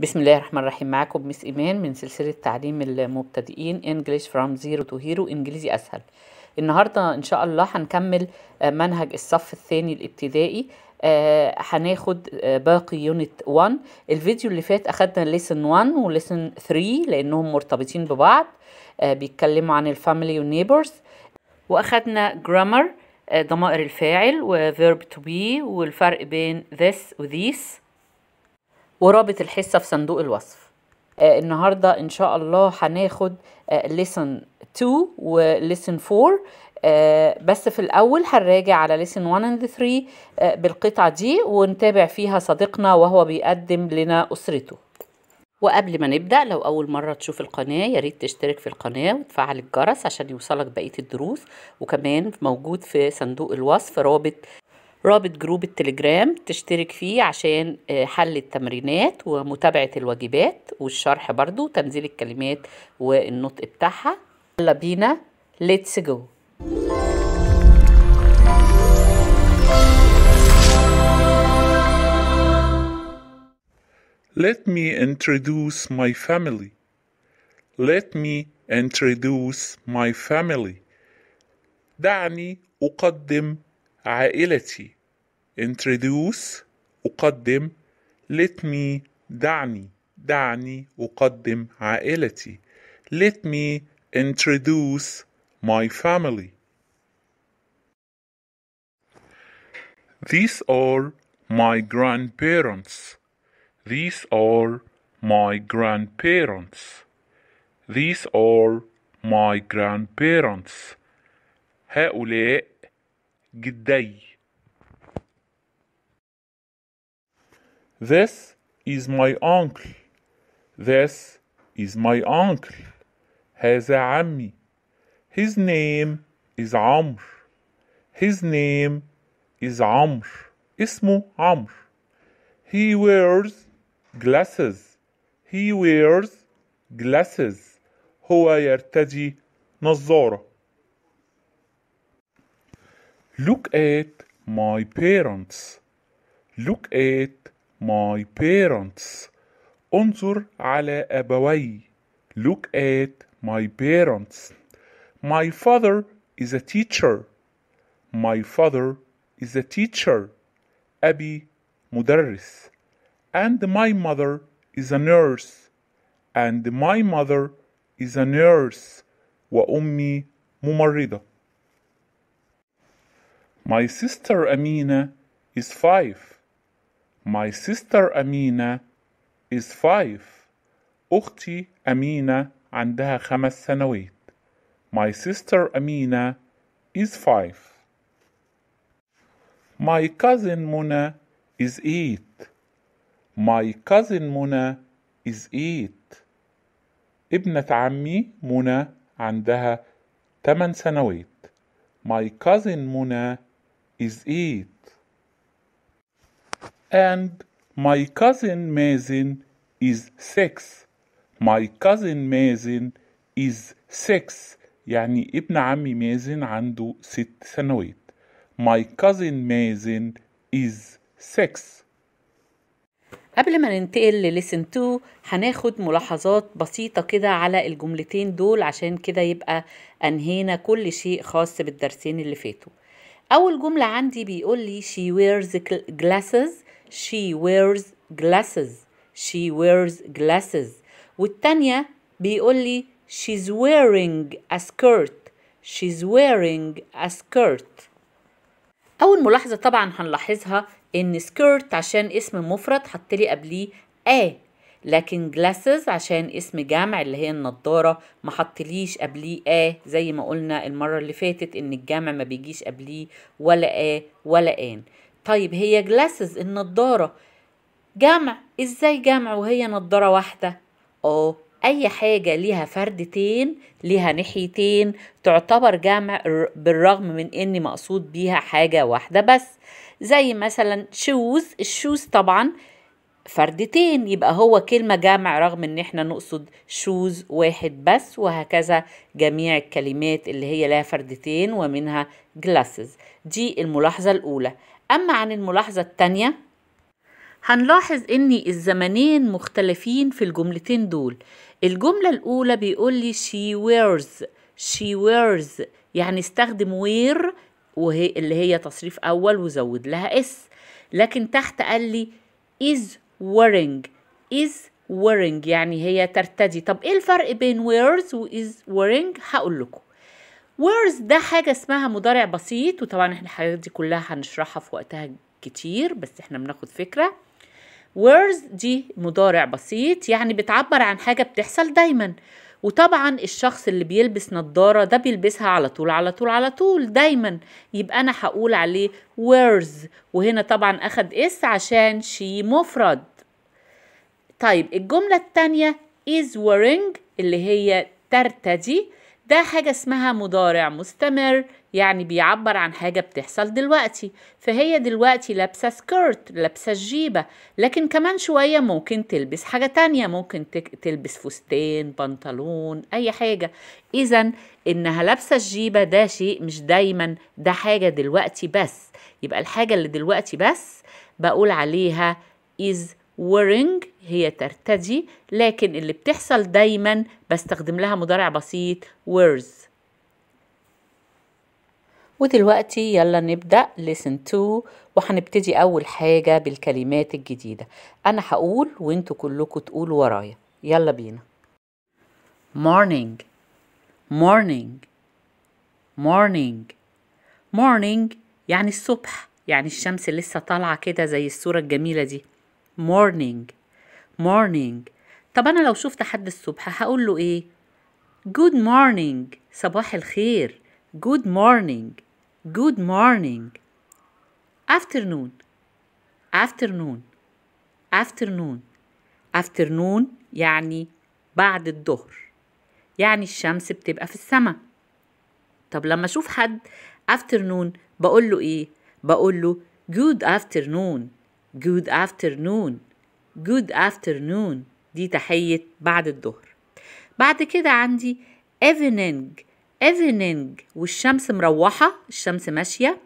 بسم الله الرحمن الرحيم معاكم مس ايمان من سلسله تعليم المبتدئين انجلش فروم زيرو تو هيرو انجليزي اسهل النهارده ان شاء الله هنكمل آه، منهج الصف الثاني الابتدائي آه، هناخد آه، باقي يونت 1 الفيديو اللي فات اخدنا ليسن 1 وليسن 3 لانهم مرتبطين ببعض بيتكلموا عن الفاميلي والنيبرز واخدنا جرامر ضمائر الفاعل وفيرب تو بي والفرق بين this وthese ورابط الحصة في صندوق الوصف آه النهاردة إن شاء الله هناخد آه lesson 2 و 4 آه بس في الأول هنراجع على lesson 1 and 3 آه بالقطعة دي ونتابع فيها صديقنا وهو بيقدم لنا أسرته وقبل ما نبدأ لو أول مرة تشوف القناة يا ريت تشترك في القناة وتفعل الجرس عشان يوصلك بقية الدروس وكمان موجود في صندوق الوصف رابط رابط جروب التليجرام تشترك فيه عشان آه، حل التمرينات ومتابعة الواجبات والشرح برضو تنزيل الكلمات والنطق بتاعها يلا بينا ليتس جو Let me introduce my family. Let me introduce my family. دعني أقدم عائلتي introduce أقدم let me دعني دعني أقدم عائلتي let me introduce my family These are my grandparents. These are my grandparents. These are my grandparents. هؤلاء جدي This is my uncle. This is my uncle. هذا عمي. His name is عمر. His name is عمر. اسمه عمر. He wears glasses. He wears glasses. هو يرتدي نظارة. Look at my parents. Look at my parents انظر على أبوي look at my parents my father is a teacher my father is a teacher أبي مدرس and my mother is a nurse and my mother is a nurse وأمي ممرضة My sister Amina is five my sister Amina is five. أختي أمينة عندها خمس سنوات. My sister Amina is five. My cousin Muna is eight. My cousin Muna is eight. ابنة عمي منى عندها ثمان سنوات. My cousin Muna is eight. And my cousin Mazin is six. My cousin Mazin is six. يعني ابن عمي مازن عنده ست سنوات. My cousin Mazin is six. قبل ما ننتقل لليسن 2 هناخد ملاحظات بسيطة كده على الجملتين دول عشان كده يبقى أنهينا كل شيء خاص بالدرسين اللي فاتوا أول جملة عندي بيقول لي she wears glasses she wears glasses she wears glasses والتانية بيقول لي she's wearing a skirt she's wearing a skirt أول ملاحظة طبعا هنلاحظها إن skirt عشان اسم مفرد حطلي قبليه a لكن glasses عشان اسم جمع اللي هي النضارة ما حطليش قبليه a زي ما قلنا المرة اللي فاتت إن الجمع ما بيجيش قبليه ولا a ولا ان طيب هي جلاسز النضارة جمع ازاي جمع وهي نضارة واحدة اه اي حاجة ليها فردتين ليها ناحيتين تعتبر جمع بالرغم من ان مقصود بيها حاجة واحدة بس زي مثلا شوز الشوز طبعا فردتين يبقى هو كلمة جمع رغم ان احنا نقصد شوز واحد بس وهكذا جميع الكلمات اللي هي لها فردتين ومنها جلاسز دي الملاحظة الاولى أما عن الملاحظة التانية هنلاحظ إن الزمنين مختلفين في الجملتين دول الجملة الأولى بيقول لي she wears she wears يعني استخدم wear وهي اللي هي تصريف أول وزود لها اس لكن تحت قال لي is wearing is wearing يعني هي ترتدي طب ايه الفرق بين wears و is wearing هقول لكم words ده حاجة اسمها مضارع بسيط وطبعا احنا الحاجات دي كلها هنشرحها في وقتها كتير بس احنا بناخد فكرة words دي مضارع بسيط يعني بتعبر عن حاجة بتحصل دايما وطبعا الشخص اللي بيلبس نظارة ده بيلبسها على طول على طول على طول دايما يبقى أنا هقول عليه ويرز وهنا طبعا أخد اس عشان شي مفرد طيب الجملة التانية is wearing اللي هي ترتدي ده حاجة اسمها مضارع مستمر يعني بيعبر عن حاجة بتحصل دلوقتي فهي دلوقتي لابسة سكيرت لابسة جيبة لكن كمان شوية ممكن تلبس حاجة تانية ممكن تلبس فستان بنطلون أي حاجة إذا إنها لابسة الجيبة ده شيء مش دايما ده حاجة دلوقتي بس يبقى الحاجة اللي دلوقتي بس بقول عليها is wearing هي ترتدي لكن اللي بتحصل دايما بستخدم لها مضارع بسيط wears ودلوقتي يلا نبدأ listen to وهنبتدي أول حاجة بالكلمات الجديدة أنا هقول وانتوا كلكم تقولوا ورايا يلا بينا morning morning morning morning يعني الصبح يعني الشمس لسه طالعة كده زي الصورة الجميلة دي morning morning طب أنا لو شفت حد الصبح هقول له إيه؟ good morning صباح الخير good morning good morning afternoon afternoon afternoon afternoon يعني بعد الظهر يعني الشمس بتبقى في السماء طب لما اشوف حد afternoon بقول له ايه بقول له good afternoon good afternoon good afternoon دي تحية بعد الظهر بعد كده عندي evening evening والشمس مروحة الشمس ماشية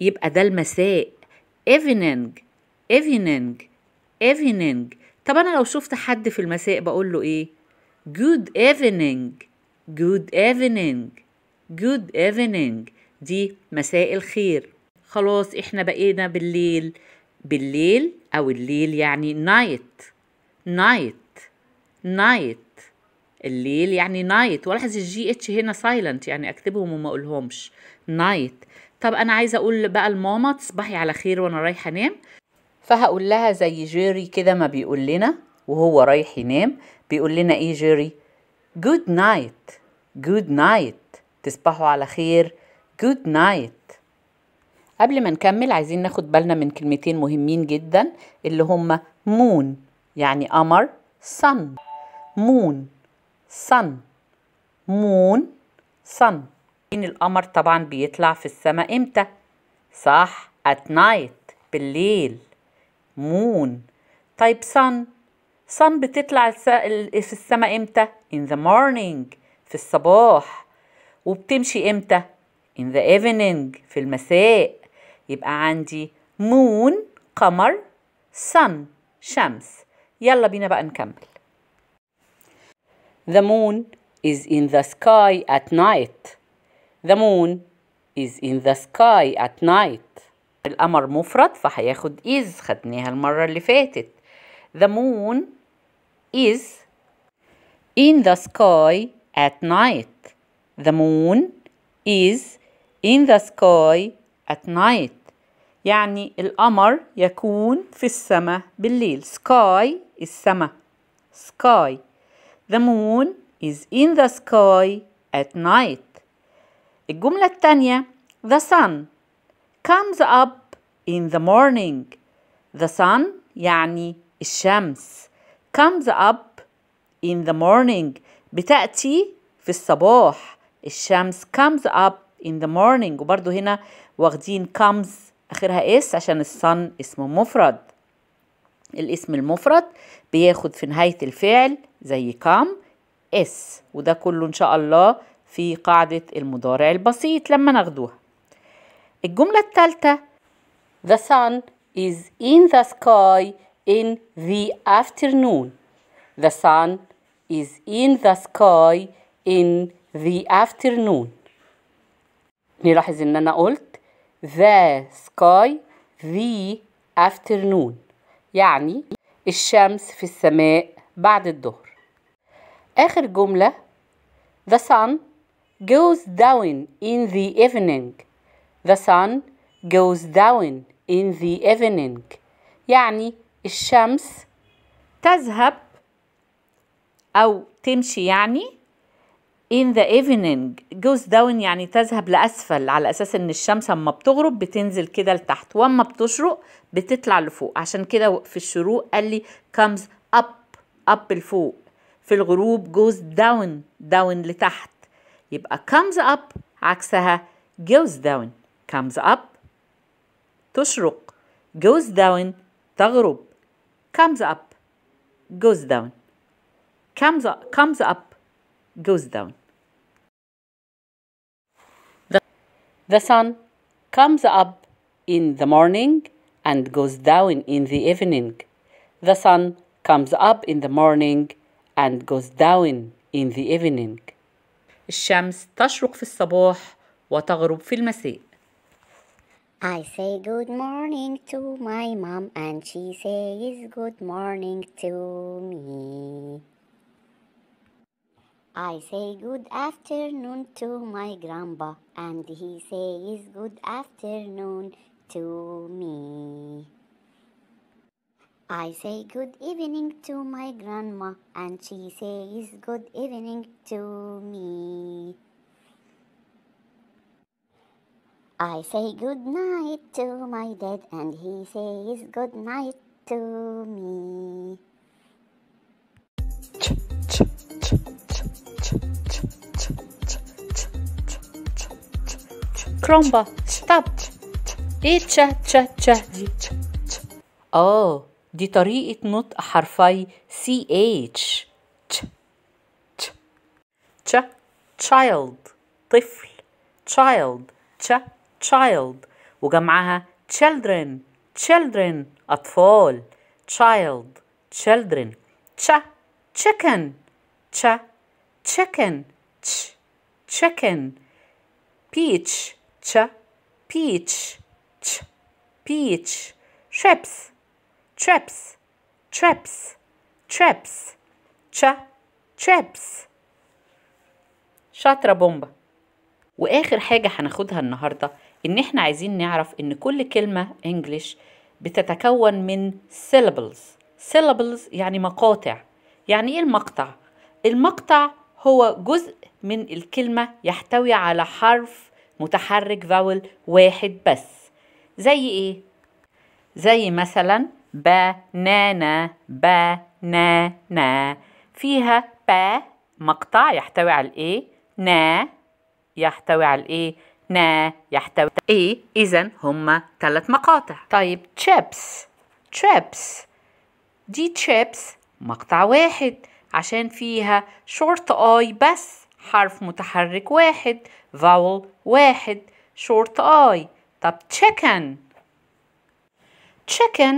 يبقى ده المساء evening evening evening طب أنا لو شفت حد في المساء بقول له إيه good evening good evening good evening دي مساء الخير خلاص احنا بقينا بالليل بالليل أو الليل يعني نايت نايت نايت الليل يعني نايت ولاحظ الجي اتش هنا سايلنت يعني اكتبهم وما اقولهمش نايت طب انا عايزه اقول بقى لماما تصبحي على خير وانا رايحه انام فهقول لها زي جيري كده ما بيقول لنا وهو رايح ينام بيقول لنا ايه جيري جود نايت جود نايت تصبحوا على خير جود نايت قبل ما نكمل عايزين ناخد بالنا من كلمتين مهمين جدا اللي هما مون يعني قمر sun مون sun مون sun إن القمر طبعا بيطلع في السماء امتى صح at night بالليل مون طيب sun sun بتطلع في السماء امتى in the morning في الصباح وبتمشي امتى in the evening في المساء يبقى عندي moon قمر sun شمس يلا بينا بقى نكمل The moon is in the sky at night The moon is in the sky at night القمر مفرد فهياخد is خدناها المرة اللي فاتت The moon is in the sky at night. The moon is in the sky at night. يعني القمر يكون في السماء بالليل sky السماء sky the moon is in the sky at night الجملة التانية the sun comes up in the morning the sun يعني الشمس comes up in the morning بتأتي في الصباح الشمس comes up in the morning وبرضه هنا واخدين comes اخرها اس عشان الصن اسم مفرد الاسم المفرد بياخد في نهاية الفعل زي كام اس وده كله ان شاء الله في قاعدة المضارع البسيط لما ناخدوها الجملة الثالثة The sun is in the sky in the afternoon. The sun is in the sky in the afternoon. نلاحظ ان انا قلت the sky the afternoon يعني الشمس في السماء بعد الظهر آخر جملة The sun goes down in the evening The sun goes down in the evening يعني الشمس تذهب أو تمشي يعني in the evening goes down يعني تذهب لأسفل على أساس إن الشمس أما بتغرب بتنزل كده لتحت وأما بتشرق بتطلع لفوق عشان كده في الشروق قال لي comes up up لفوق في الغروب goes down down لتحت يبقى comes up عكسها goes down comes up تشرق goes down تغرب comes up goes down comes up, comes up goes down The sun comes up in the morning and goes down in the evening. The sun comes up in the morning and goes down in the evening. الشمس تشرق في الصباح وتغرب في المساء. I say good morning to my mom and she says good morning to me. I say good afternoon to my grandpa, and he says good afternoon to me. I say good evening to my grandma, and she says good evening to me. I say good night to my dad, and he says good night to me. تروبا ستوب ايه تشا تشا تشا دي اه دي طريقة نطق حرفي سي اتش تش تشا تش تشايلد طفل تشايلد تشا تشايلد وجمعها تشيلدرن تشيلدرن أطفال تشايلد تشيلدرن تشا تشيكن تش تشيكن تش تشيكن بيتش تشا peach تش peach chips chips chips chips تشا chips شاطرة بومبا وآخر حاجة هناخدها النهاردة إن إحنا عايزين نعرف إن كل كلمة إنجليش بتتكون من syllables syllables يعني مقاطع يعني إيه المقطع؟ المقطع هو جزء من الكلمة يحتوي على حرف متحرك فاول واحد بس زي ايه زي مثلا با نا نا فيها با مقطع يحتوي على الايه نا يحتوي على الايه نا يحتوي ايه اذا هما ثلاث مقاطع طيب تشيبس تشيبس دي تشيبس مقطع واحد عشان فيها شورت اي بس حرف متحرك واحد vowel واحد short I طب chicken chicken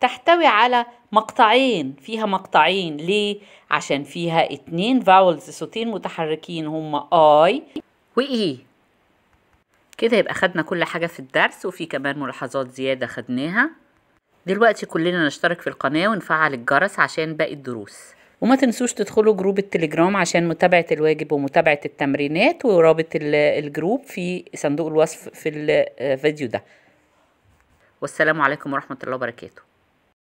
تحتوي على مقطعين فيها مقطعين ليه؟ عشان فيها اتنين فاولز صوتين متحركين هما I و E كده يبقى خدنا كل حاجة في الدرس وفي كمان ملاحظات زيادة خدناها دلوقتي كلنا نشترك في القناة ونفعل الجرس عشان باقي الدروس وما تنسوش تدخلوا جروب التليجرام عشان متابعة الواجب ومتابعة التمرينات ورابط الجروب في صندوق الوصف في الفيديو آه، ده والسلام عليكم ورحمة الله وبركاته